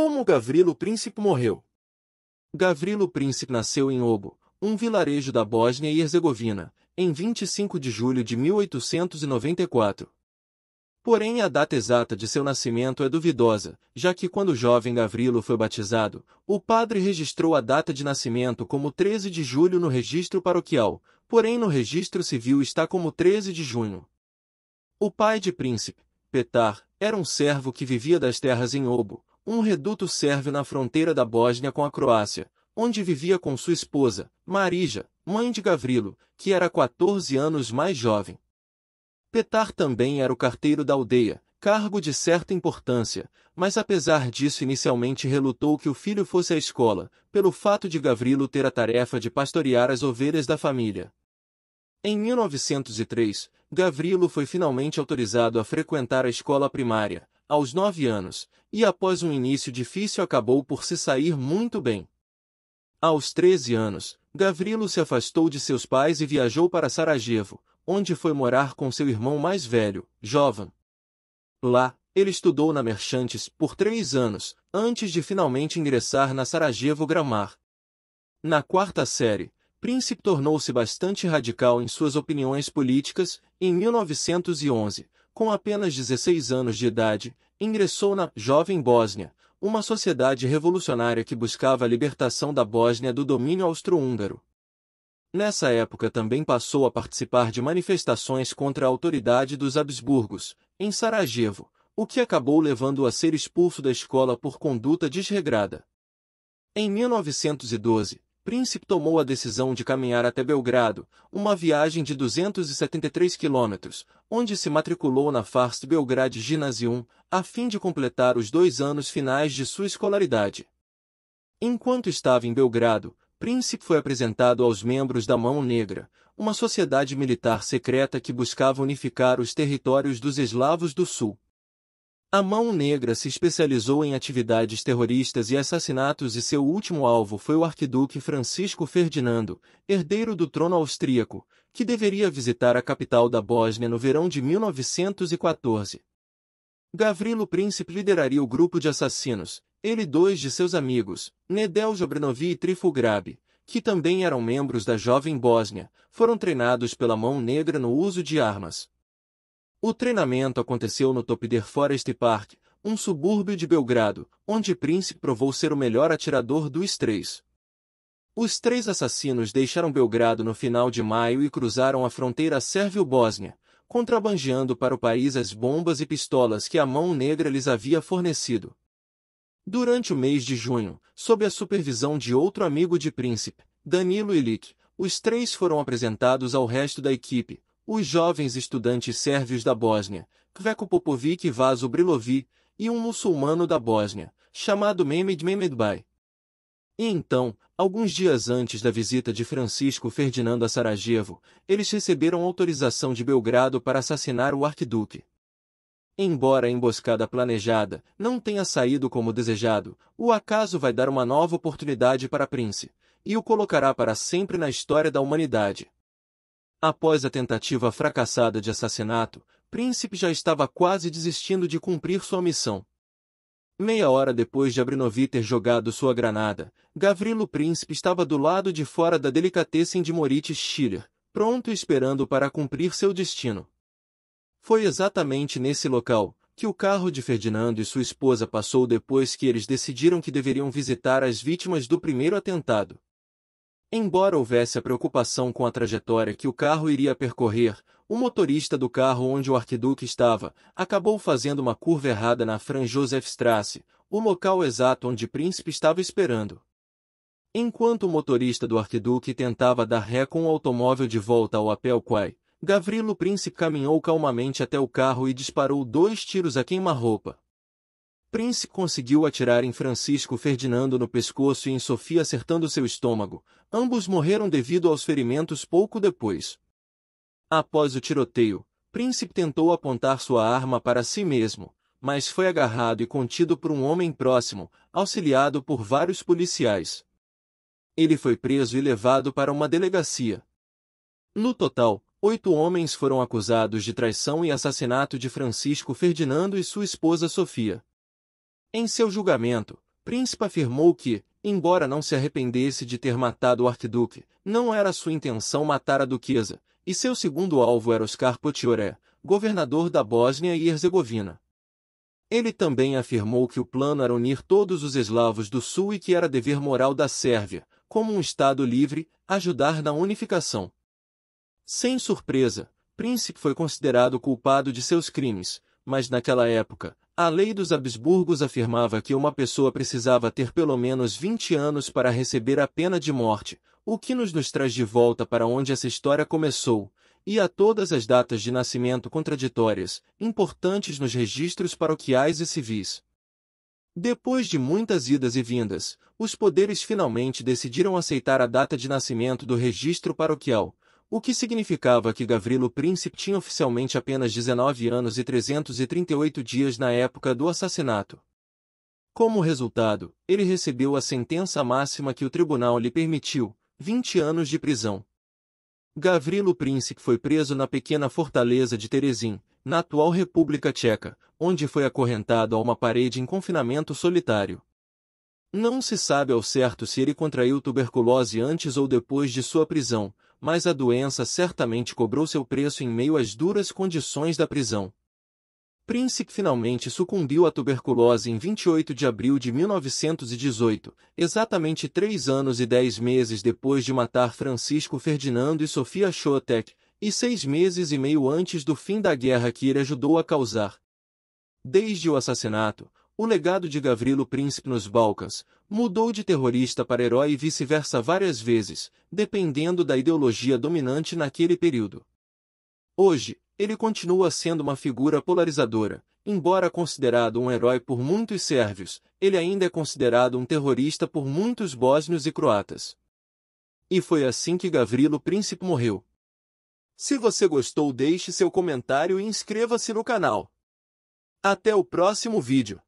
Como Gavrilo Príncipe morreu? Gavrilo Príncipe nasceu em Obo, um vilarejo da Bósnia e Herzegovina, em 25 de julho de 1894. Porém, a data exata de seu nascimento é duvidosa, já que quando o jovem Gavrilo foi batizado, o padre registrou a data de nascimento como 13 de julho no registro paroquial, porém no registro civil está como 13 de junho. O pai de Príncipe, Petar, era um servo que vivia das terras em Obo, um reduto sérvio na fronteira da Bósnia com a Croácia, onde vivia com sua esposa, Marija, mãe de Gavrilo, que era 14 anos mais jovem. Petar também era o carteiro da aldeia, cargo de certa importância, mas apesar disso inicialmente relutou que o filho fosse à escola, pelo fato de Gavrilo ter a tarefa de pastorear as ovelhas da família. Em 1903, Gavrilo foi finalmente autorizado a frequentar a escola primária, aos nove anos, e após um início difícil acabou por se sair muito bem. Aos 13 anos, Gavrilo se afastou de seus pais e viajou para Sarajevo, onde foi morar com seu irmão mais velho, Jovan. Lá, ele estudou na Merchantes por três anos, antes de finalmente ingressar na Sarajevo Grammar. Na quarta série, Príncipe tornou-se bastante radical em suas opiniões políticas em 1911, com apenas 16 anos de idade, ingressou na Jovem Bósnia, uma sociedade revolucionária que buscava a libertação da Bósnia do domínio austro-húngaro. Nessa época também passou a participar de manifestações contra a autoridade dos Habsburgos, em Sarajevo, o que acabou levando-o a ser expulso da escola por conduta desregrada. Em 1912, Príncipe tomou a decisão de caminhar até Belgrado, uma viagem de 273 quilômetros, onde se matriculou na Farst Belgrade Gymnasium, a fim de completar os dois anos finais de sua escolaridade. Enquanto estava em Belgrado, Príncipe foi apresentado aos membros da Mão Negra, uma sociedade militar secreta que buscava unificar os territórios dos eslavos do sul. A Mão Negra se especializou em atividades terroristas e assassinatos e seu último alvo foi o arquiduque Francisco Ferdinando, herdeiro do trono austríaco, que deveria visitar a capital da Bósnia no verão de 1914. Gavrilo Príncipe lideraria o grupo de assassinos, ele e dois de seus amigos, Nedel Jobrinovi e Trifo Grabe, que também eram membros da Jovem Bósnia, foram treinados pela Mão Negra no uso de armas. O treinamento aconteceu no Topder Forest Park, um subúrbio de Belgrado, onde Prince provou ser o melhor atirador dos três. Os três assassinos deixaram Belgrado no final de maio e cruzaram a fronteira sérvio-bósnia, contrabandeando para o país as bombas e pistolas que a mão negra lhes havia fornecido. Durante o mês de junho, sob a supervisão de outro amigo de Príncipe, Danilo Ilic, os três foram apresentados ao resto da equipe, os jovens estudantes sérvios da Bósnia, Kveko Popovic e Vaso Brilovi, e um muçulmano da Bósnia, chamado Mehmed Mehmedbay. E então, alguns dias antes da visita de Francisco Ferdinando a Sarajevo, eles receberam autorização de Belgrado para assassinar o arquiduque. Embora a emboscada planejada não tenha saído como desejado, o acaso vai dar uma nova oportunidade para Prince, e o colocará para sempre na história da humanidade. Após a tentativa fracassada de assassinato, Príncipe já estava quase desistindo de cumprir sua missão. Meia hora depois de Abrinovi ter jogado sua granada, Gavrilo Príncipe estava do lado de fora da delicatessen de Moritz Schiller, pronto esperando para cumprir seu destino. Foi exatamente nesse local que o carro de Ferdinando e sua esposa passou depois que eles decidiram que deveriam visitar as vítimas do primeiro atentado. Embora houvesse a preocupação com a trajetória que o carro iria percorrer, o motorista do carro onde o arquiduque estava acabou fazendo uma curva errada na Franz Josefstrasse, o local exato onde o príncipe estava esperando. Enquanto o motorista do arquiduque tentava dar ré com o automóvel de volta ao Quai, Gavrilo Príncipe caminhou calmamente até o carro e disparou dois tiros a queima-roupa. Prince conseguiu atirar em Francisco Ferdinando no pescoço e em Sofia acertando seu estômago. Ambos morreram devido aos ferimentos pouco depois. Após o tiroteio, Príncipe tentou apontar sua arma para si mesmo, mas foi agarrado e contido por um homem próximo, auxiliado por vários policiais. Ele foi preso e levado para uma delegacia. No total, oito homens foram acusados de traição e assassinato de Francisco Ferdinando e sua esposa Sofia. Em seu julgamento, Príncipe afirmou que, embora não se arrependesse de ter matado o arquiduque, não era sua intenção matar a duquesa, e seu segundo alvo era Oscar Potioré, governador da Bósnia e Herzegovina. Ele também afirmou que o plano era unir todos os eslavos do sul e que era dever moral da Sérvia, como um Estado livre, ajudar na unificação. Sem surpresa, Príncipe foi considerado culpado de seus crimes, mas naquela época, a lei dos Habsburgos afirmava que uma pessoa precisava ter pelo menos 20 anos para receber a pena de morte, o que nos, nos traz de volta para onde essa história começou, e a todas as datas de nascimento contraditórias, importantes nos registros paroquiais e civis. Depois de muitas idas e vindas, os poderes finalmente decidiram aceitar a data de nascimento do registro paroquial, o que significava que Gavrilo Príncipe tinha oficialmente apenas 19 anos e 338 dias na época do assassinato. Como resultado, ele recebeu a sentença máxima que o tribunal lhe permitiu, 20 anos de prisão. Gavrilo Príncipe foi preso na pequena fortaleza de Terezin, na atual República Tcheca, onde foi acorrentado a uma parede em confinamento solitário. Não se sabe ao certo se ele contraiu tuberculose antes ou depois de sua prisão, mas a doença certamente cobrou seu preço em meio às duras condições da prisão. Príncipe finalmente sucumbiu à tuberculose em 28 de abril de 1918, exatamente três anos e dez meses depois de matar Francisco Ferdinando e Sofia Schotek, e seis meses e meio antes do fim da guerra que ele ajudou a causar. Desde o assassinato, o legado de Gavrilo Príncipe nos Balcãs mudou de terrorista para herói e vice-versa várias vezes, dependendo da ideologia dominante naquele período. Hoje, ele continua sendo uma figura polarizadora. Embora considerado um herói por muitos sérvios, ele ainda é considerado um terrorista por muitos bósnios e croatas. E foi assim que Gavrilo Príncipe morreu. Se você gostou, deixe seu comentário e inscreva-se no canal. Até o próximo vídeo.